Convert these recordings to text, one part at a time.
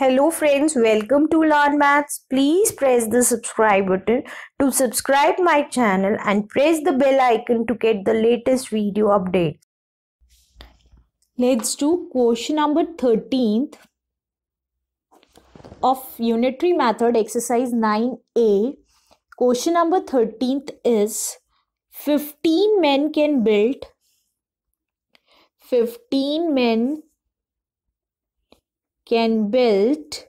Hello friends, welcome to Learn Maths. Please press the subscribe button to subscribe my channel and press the bell icon to get the latest video update. Let's do question number 13th of unitary method exercise 9a. Question number 13th is 15 men can build 15 men can build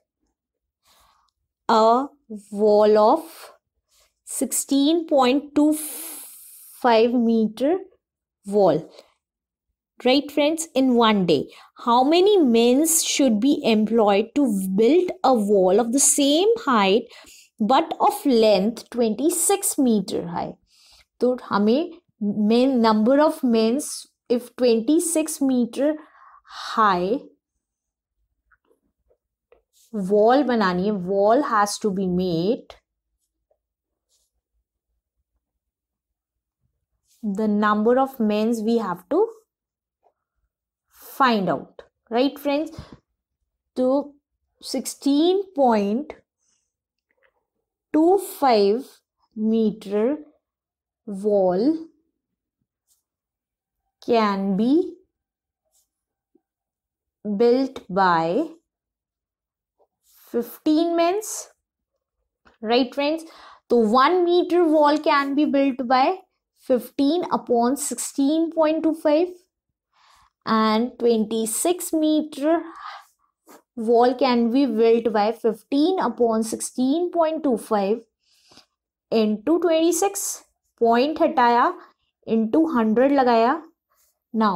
a wall of 16.25 meter wall right friends in one day how many men should be employed to build a wall of the same height but of length 26 meter high So, हमें men number of मेंस if 26 meter high wall banani hai wall has to be made the number of men's we have to find out right friends to 16.25 meter wall can be built by 15 men's right friends so 1 meter wall can be built by 15 upon 16.25 and 26 meter wall can be built by 15 upon 16.25 into 26 point hataya into hundred lagaya now.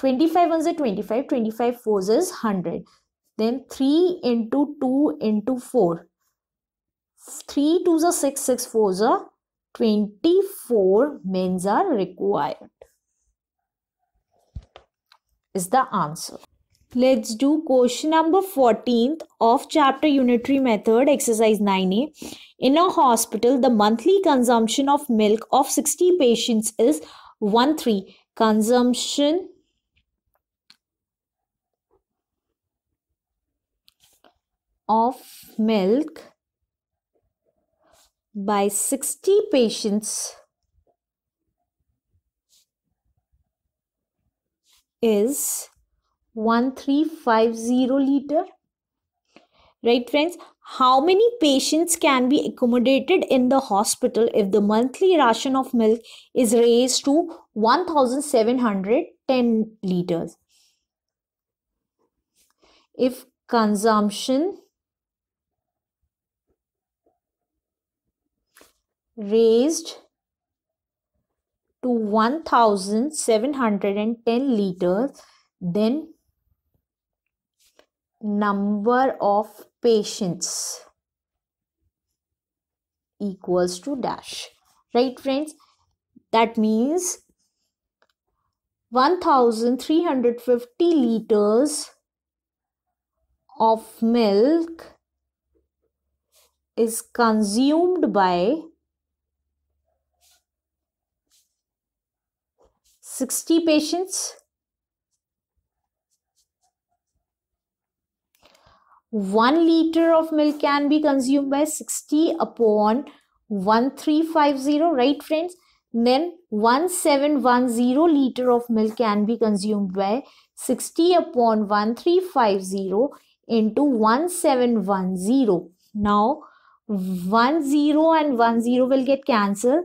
25 ones are 25, 25 fours is 100. Then 3 into 2 into 4. 3 twos are 6, 6 fours are 24 men's are required. Is the answer. Let's do question number 14th of chapter unitary method exercise 9a. In a hospital, the monthly consumption of milk of 60 patients is 1 3. Consumption of milk by 60 patients is 1350 liter right friends how many patients can be accommodated in the hospital if the monthly ration of milk is raised to 1710 liters if consumption raised to 1710 liters then number of patients equals to dash right friends that means 1350 liters of milk is consumed by 60 patients, 1 liter of milk can be consumed by 60 upon 1350, right friends? Then 1710 liter of milk can be consumed by 60 upon 1350 into 1710. Now 10 and 10 will get cancelled.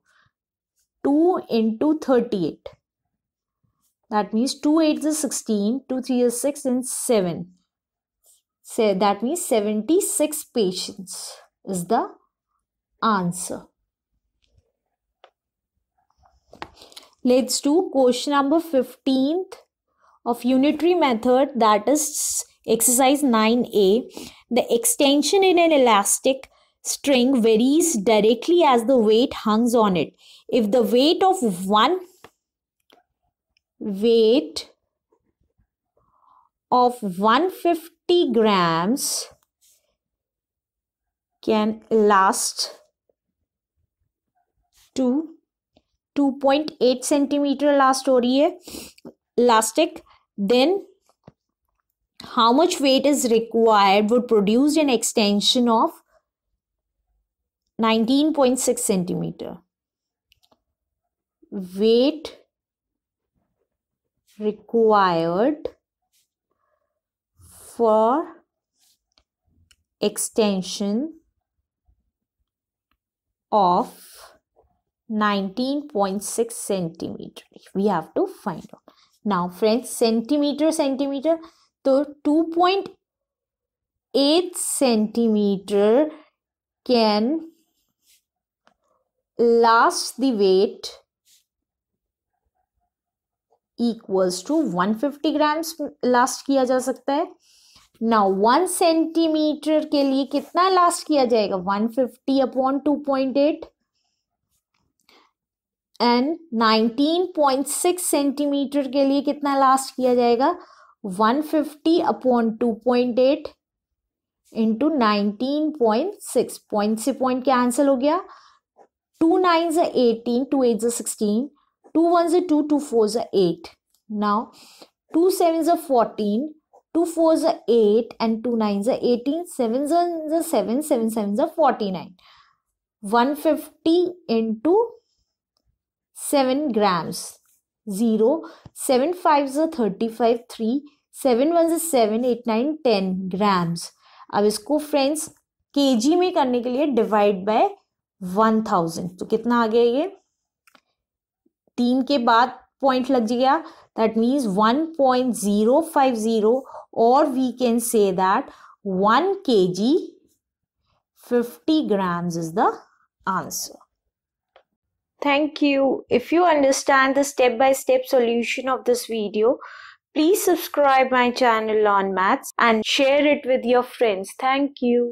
2 into 38. That means 2 8 is 16, 2 3 is 6 and 7. So that means 76 patients is the answer. Let's do question number 15th of unitary method that is exercise 9a. The extension in an elastic string varies directly as the weight hangs on it. If the weight of one weight of 150 grams can last to 2.8 centimeter last or elastic then how much weight is required would produce an extension of 19.6 centimeter weight required for extension of 19.6 centimeter we have to find out now friends centimeter centimeter so 2.8 centimeter can last the weight equals two 150 grams last किया जा सकता है ना one centimetre के लिए कितना last किया जाएगा 150 upon two point eight and nineteen point six centimetre के लिए कितना लास्ट किया जाएगा 150 upon two point eight into nineteen point six point से पॉइंट क्या आंसर हो गया Two nines are 18, two eights are 16, two ones are 2, two fours are 8. Now, two sevens are 14, two fours are 8 and two nines are 18, sevens are 7, seven sevens are 49. 150 into 7 grams. 0, 7 fives are 35, 3, 7 ones are 7, 8, 9, 10 grams. अब इसको friends KG में करने के लिए divide by one thousand तो कितना आ गया ये तीन के बाद पॉइंट लग गया that means one point zero five zero और we can say that one K G fifty grams is the answer. Thank you. If you understand the step-by-step -step solution of this video, please subscribe my channel on maths and share it with your friends. Thank you.